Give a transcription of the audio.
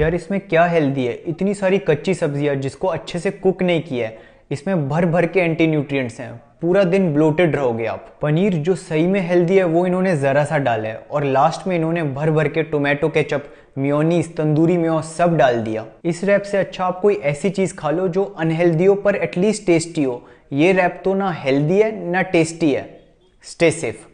यार इसमें क्या हेल्दी है इतनी सारी कच्ची सब्जियां जिसको अच्छे से कुक नहीं किया है इसमें भर भर के एंटी न्यूट्रिएंट्स हैं पूरा दिन ब्लोटेड रहोगे आप पनीर जो सही में हेल्दी है वो इन्होंने ज़रा सा डाला है और लास्ट में इन्होंने भर भर के tomato ketchup mayonnaise tandoori mayo सब डाल दिया इस रैप से अच्छा आप कोई ऐसी चीज़ खा लो जो अनहेल्दी हो पर एटलीस्ट टेस्टी हो ये रैप तो ना हेल्दी है ना टेस्टी है स्टे सेफ़